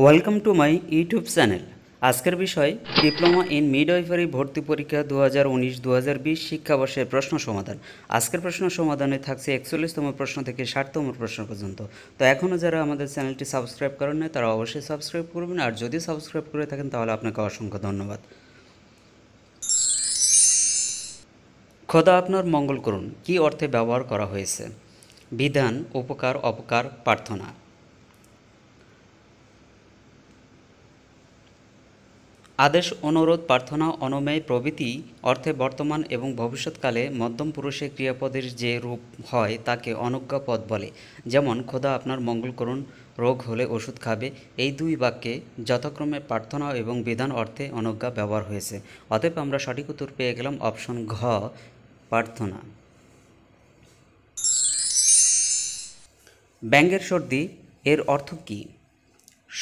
Welcome to my YouTube channel আজকের বিষয় diploma in midwifery ভর্তি পরীক্ষা দু হাজার উনিশ দু হাজার বিশ শিক্ষাবর্ষের প্রশ্ন সমাধান আজকের প্রশ্ন সমাধানে থাকছে একচল্লিশতম প্রশ্ন থেকে ষাটতম প্রশ্ন পর্যন্ত তো এখনও যারা আমাদের চ্যানেলটি সাবস্ক্রাইব করেন নাই তারা অবশ্যই সাবস্ক্রাইব করবেন আর যদি সাবস্ক্রাইব করে থাকেন তাহলে আপনাকে অসংখ্য ধন্যবাদ খোদা আপনার মঙ্গল করুন কি অর্থে ব্যবহার করা হয়েছে বিধান উপকার অপকার প্রার্থনা আদেশ অনুরোধ প্রার্থনা অনুমেয় প্রভৃতি অর্থে বর্তমান এবং ভবিষ্যৎকালে মধ্যম পুরুষে ক্রিয়াপদের যে রূপ হয় তাকে পদ বলে যেমন খোদা আপনার মঙ্গল করুন রোগ হলে ওষুধ খাবে এই দুই বাক্যে যথাক্রমে প্রার্থনা এবং বিধান অর্থে অনজ্ঞা ব্যবহার হয়েছে অতএব আমরা সঠিক উত্তর পেয়ে গেলাম অপশন ঘ প্রার্থনা ব্যাঙ্গের সর্দি এর অর্থ কী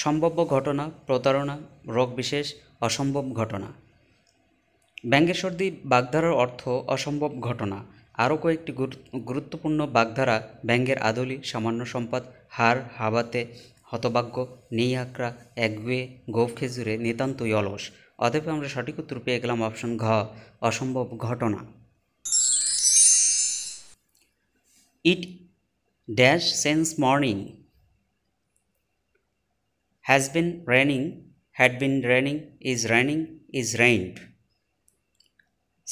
সম্ভাব্য ঘটনা প্রতারণা রোগ বিশেষ অসম্ভব ঘটনা ব্যাঙ্গের সর্দি বাগধারার অর্থ অসম্ভব ঘটনা আরও কয়েকটি গুরুত্বপূর্ণ বাগধারা ব্যাঙ্গের আদলি সামান্য সম্পদ হার হাবাতে হতভাগ্য নেই আঁকড়া একগুয়ে গোফ খেজুরে নিতান্তই অলস অতএব আমরা সঠিক উত্তর পেয়ে গেলাম অপশন ঘ অসম্ভব ঘটনা it dash tense morning has been raining had been raining, is raining, is rained.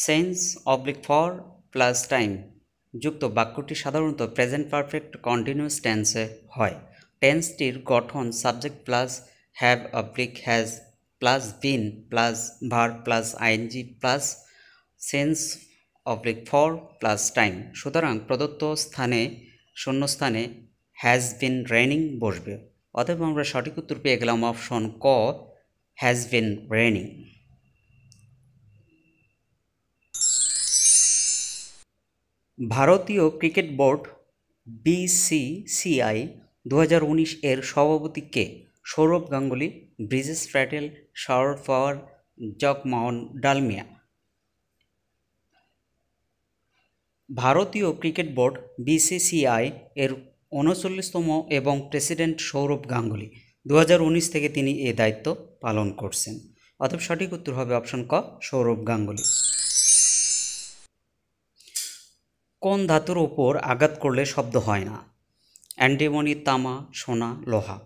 Tense oblique for plus time যুক্ত বাক্যটি সাধারণত প্রেজেন্ট পারফেক্ট কন্টিনিউস টেন্সে হয় টেন্সটির গঠন subject plus have oblique has plus been plus verb plus ING plus tense oblique for plus time সুতরাং প্রদত্ত স্থানে শূন্যস্থানে হ্যাজ বিন রেনিং বসবে অতএব আমরা সঠিক উত্তর পেয়ে গেলাম অপশন ক has been raining. ভারতীয় ক্রিকেট বোর্ড বিসিসিআই দু এর সভাপতি কে সৌরভ গাঙ্গুলি ব্রিজেস প্যাটেল শারদ পাওয়ার জগমোহন ডালমিয়া ভারতীয় ক্রিকেট বোর্ড বিসিসিআই এর উনচল্লিশতম এবং প্রেসিডেন্ট সৌরভ গাঙ্গুলি দু থেকে তিনি এ দায়িত্ব পালন করছেন অতএব সঠিক উত্তর হবে অপশন ক সৌরভ গাঙ্গুলি কোন ধাতুর ওপর আঘাত করলে শব্দ হয় না অ্যান্টিমনি তামা সোনা লোহা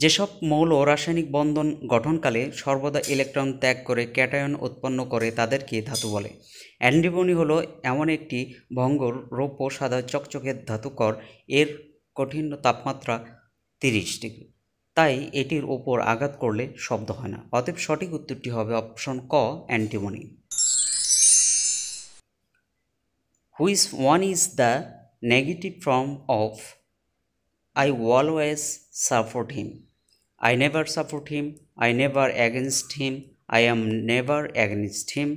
যেসব মৌল রাসায়নিক বন্ধন গঠনকালে সর্বদা ইলেকট্রন ত্যাগ করে ক্যাটায়ন উৎপন্ন করে তাদেরকে ধাতু বলে অ্যান্টিবনি হলো এমন একটি ভঙ্গর রৌপ্য সাদা চকচকে ধাতুকর এর কঠিন তাপমাত্রা তিরিশ ডিগ্রি তাই এটির ওপর আঘাত করলে শব্দ হয় না অতএব সঠিক উত্তরটি হবে অপশন ক অ্যান্টিমনি which one is the negative form of I always support him I never support him I never against him I am never against him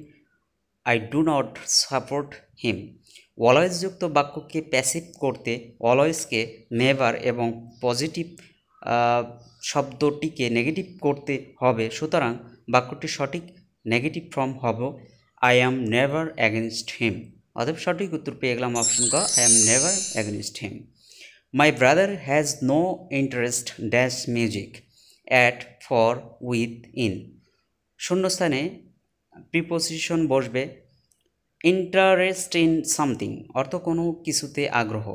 I do not support him অলওয়েজযুক্ত বাক্যকে প্যাসিভ করতে অলওয়েজকে never এবং positive শব্দটিকে negative করতে হবে সুতরাং বাক্যটি সঠিক নেগেটিভ ফর্ম হব I am never against him অতএব সঠিক উত্তর পেয়ে গেলাম অপশন ক I am never against him my brother has no interest dash music at for with in শূন্যস্থানে প্রিপোজিশন বসবে ইন্টারেস্ট ইন সামথিং অর্থ কোনো কিছুতে আগ্রহ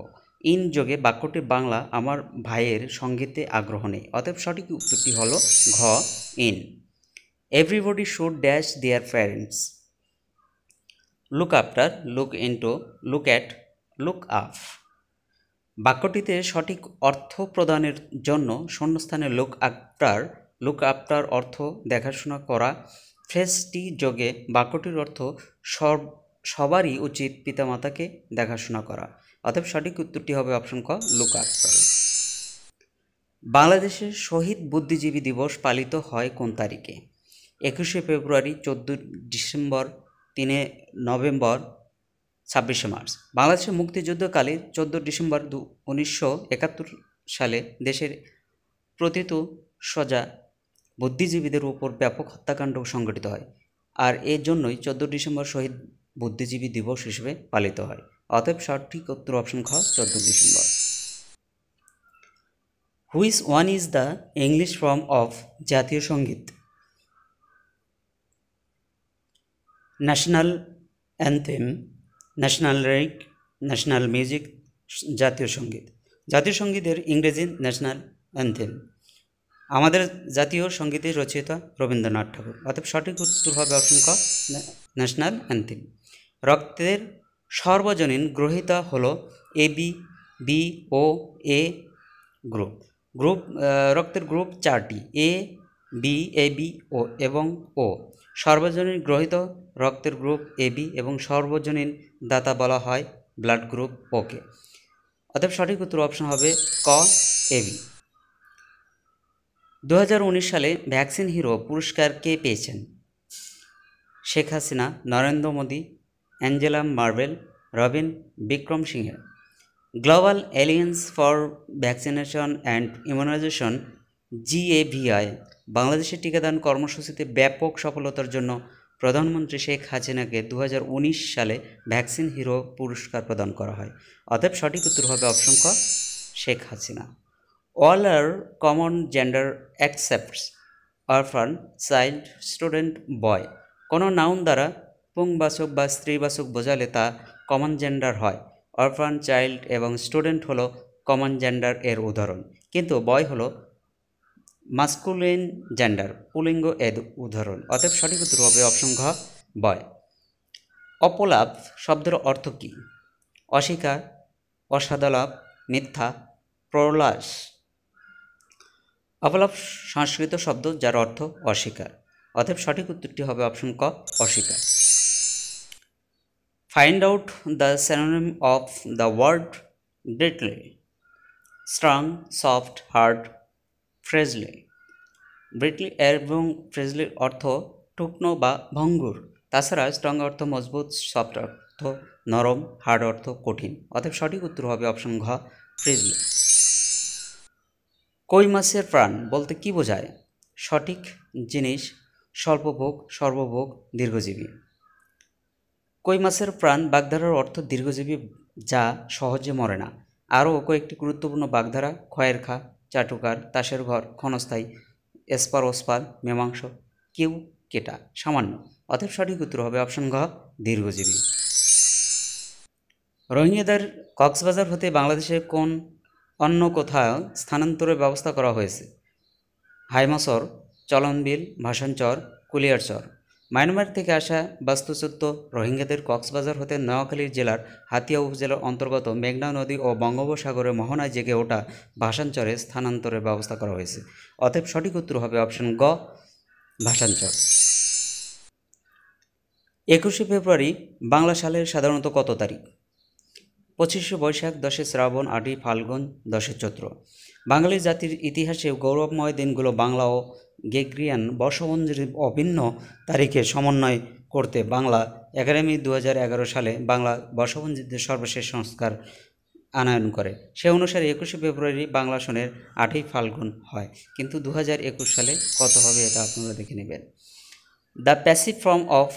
ইন যোগে বাক্যটি বাংলা আমার ভাইয়ের সঙ্গীতে আগ্রহ নেই অতএব সঠিক উত্তরটি হলো ঘ in everybody should dash their parents look after look into look at look up বাক্যটিতে সঠিক অর্থ প্রদানের জন্য শূন্যস্থানে লুক আফটার লুক আফটার অর্থ দেখাশোনা করা ফ্রেসটি যোগে বাক্যটির অর্থ সব সবারই উচিত পিতামাতাকে দেখাশোনা করা অতএব সঠিক উত্তরটি হবে অপশন ক লুক আফটার বাংলাদেশে শহীদ বুদ্ধিজীবী দিবস পালিত হয় কোন তারিখে একুশে ফেব্রুয়ারি চোদ্দ ডিসেম্বর তিনে নভেম্বর ছাব্বিশে মার্চ বাংলাদেশের মুক্তিযুদ্ধকালে চোদ্দ ডিসেম্বর দু উনিশশো একাত্তর সালে দেশের প্রতিত সজা বুদ্ধিজীবীদের উপর ব্যাপক হত্যাকাণ্ড সংঘটিত হয় আর এর জন্যই চোদ্দ ডিসেম্বর শহীদ বুদ্ধিজীবী দিবস হিসেবে পালিত হয় অতএব সঠিক উত্তর অপশন খ চোদ্দ December which one is the English form of জাতীয় সঙ্গীত ন্যাশনাল অ্যান্থেম ন্যাশনাল রেক ন্যাশনাল মিউজিক জাতীয় সঙ্গীত জাতীয় সঙ্গীতের ইংরেজি ন্যাশনাল অ্যান্থেম আমাদের জাতীয় সঙ্গীতে রচিত রবীন্দ্রনাথ ঠাকুর অতএব সঠিক উত্তর হবে অসংখ্য ন্যাশনাল অ্যান্থেম রক্তের সর্বজনীন গ্রহিতা হল AB B O A group group রক্তের গ্রুপ চারটি এ বি এ বি ও এবং ও সর্বজনীন গ্রহীত রক্তের গ্রুপ এ বি এবং সর্বজনীন দাতা বলা হয় ব্লাড গ্রুপ ওকে অতএব সঠিক উত্তর অপশন হবে ক এ বি দু সালে ভ্যাকসিন হিরো পুরস্কার কে পেয়েছেন Sheikh Hasina Narendra Modi Angela Merkel Robin Bikram সিংহে global alliance for vaccination and immunization GAVI বাংলাদেশের টিকাদান কর্মসূচিতে ব্যাপক সফলতার জন্য প্রধানমন্ত্রী শেখ হাসিনাকে দু সালে ভ্যাকসিন হিরো পুরস্কার প্রদান করা হয় অতএব সঠিক উত্তর হবে অপশন ক Sheikh Hasina all are common gender accepts orphan child student boy কোনো নাউন দ্বারা পুংবাচক বা স্ত্রীবাচক বোঝালে তা কমন জেন্ডার হয় অরফান চাইল্ড এবং স্টুডেন্ট হলো কমন জেন্ডার এর উদাহরণ কিন্তু বয় হলো মাস্কুলিন জেন্ডার পুলিঙ্গ এর উদাহরণ অতএব সঠিক উত্তর হবে অপশন ঘ বয় অপলাপ শব্দের অর্থ কী অস্বীকার অসাদালাভ মিথ্যা প্রলাস অপলাপ সংস্কৃত শব্দ যার অর্থ অস্বীকার অতএব সঠিক উত্তরটি হবে অপশন ক অস্বীকার Find out the synonym of the word brittle. Strong, soft, hard, ফ্রেজলি ব্রিটলি এবং ফ্রেজলির অর্থ টুকনো বা ভঙ্গুর তাছাড়া স্ট্রং অর্থ মজবুত সফট অর্থ নরম হার্ড অর্থ কঠিন অর্থাৎ সঠিক উত্তর হবে অপশন ঘ ফ্রিজলি কই মাছের প্রাণ বলতে কি বোঝায় সঠিক জিনিস স্বল্পভোগ সর্বভোগ দীর্ঘজীবী কই মাছের প্রাণ বাগধারার অর্থ দীর্ঘজীবী যা সহজে মরে না আরও কয়েকটি গুরুত্বপূর্ণ বাগধারা খয়ের খা চাটুকার তাসের ঘর ক্ষণস্থায়ী এসপার ওসপার মেমাংস কেউ কেটা সামান্য অতএব সঠিক উত্তর হবে অপশন ঘ দীর্ঘজীবী রোহিঙ্গাদের কক্সবাজার হতে বাংলাদেশে কোন অন্য কোথাও স্থানান্তরের ব্যবস্থা করা হয়েছে হাইমাসর চলনবিল ভাষণচর কুলিয়ারচর মায়ানমার থেকে আসা বাস্তুচ্যুত রোহিঙ্গাদের কক্সবাজার হতে নোয়াখালী জেলার হাতিয়া উপজেলার অন্তর্গত মেঘনা নদী ও বঙ্গোপসাগরের মোহনায় জেগে ওঠা ভাষাঞ্চরে স্থানান্তরের ব্যবস্থা করা হয়েছে অতএব সঠিক উত্তর হবে অপশন গ ভাষাঞ্চর একুশে ফেব্রুয়ারি বাংলা সালের সাধারণত কত তারিখ পঁচিশে বৈশাখ দশে শ্রাবণ আটই ফাল্গুন দশে চৈত্র বাঙালি জাতির ইতিহাসে গৌরবময় দিনগুলো বাংলা ও গেগ্রিয়ান বর্ষপঞ্জির অভিন্ন তারিখে সমন্বয় করতে বাংলা একাডেমি দু সালে বাংলা বর্ষপঞ্জিদের সর্বশেষ সংস্কার আনায়ন করে সে অনুসারে একুশে ফেব্রুয়ারি বাংলা সনের আটই ফাল্গুন হয় কিন্তু দু সালে কত হবে এটা আপনারা দেখে নেবেন the passive form of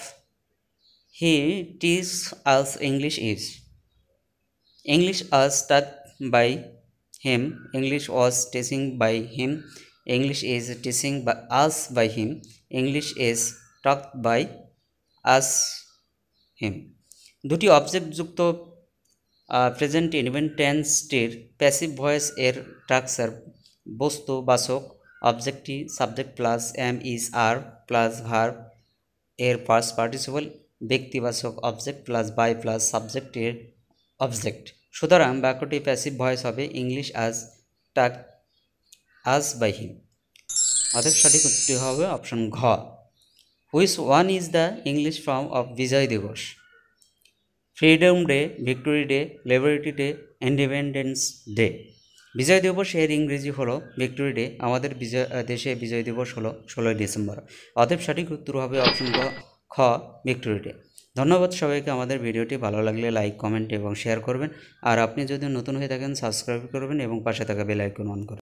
he teaches us English is English was taught by him. English was teaching by him. English is teaching by us by him. English is taught by us him. দুটি অবজেক্টযুক্ত present ইলেভেন passive voice এর structure বস্তু বাচক অবজেক্টটি subject plus am is are plus verb এর first participle ব্যক্তিবাচক object plus by plus সাবজেক্টের অবজেক্ট সুতরাং বাক্যটি প্যাসিভ ভয়েস হবে ইংলিশ আজ টাক আজ বাই হিম অতএব সঠিক উত্তরটি হবে অপশন ঘ which one is the English form of বিজয় দিবস freedom day victory day liberty day independence day বিজয় দিবস এর ইংরেজি হলো ভিক্টোরি ডে আমাদের বিজয় দেশে বিজয় দিবস হলো ষোলোই ডিসেম্বর অতএব সঠিক উত্তর হবে অপশন খ ভিক্টোরি ডে ধন্যবাদ সবাইকে আমাদের ভিডিওটি ভালো লাগলে লাইক কমেন্ট এবং শেয়ার করবেন আর আপনি যদি নতুন হয়ে থাকেন সাবস্ক্রাইব করবেন এবং পাশে থাকা বেলাইকন অন করবেন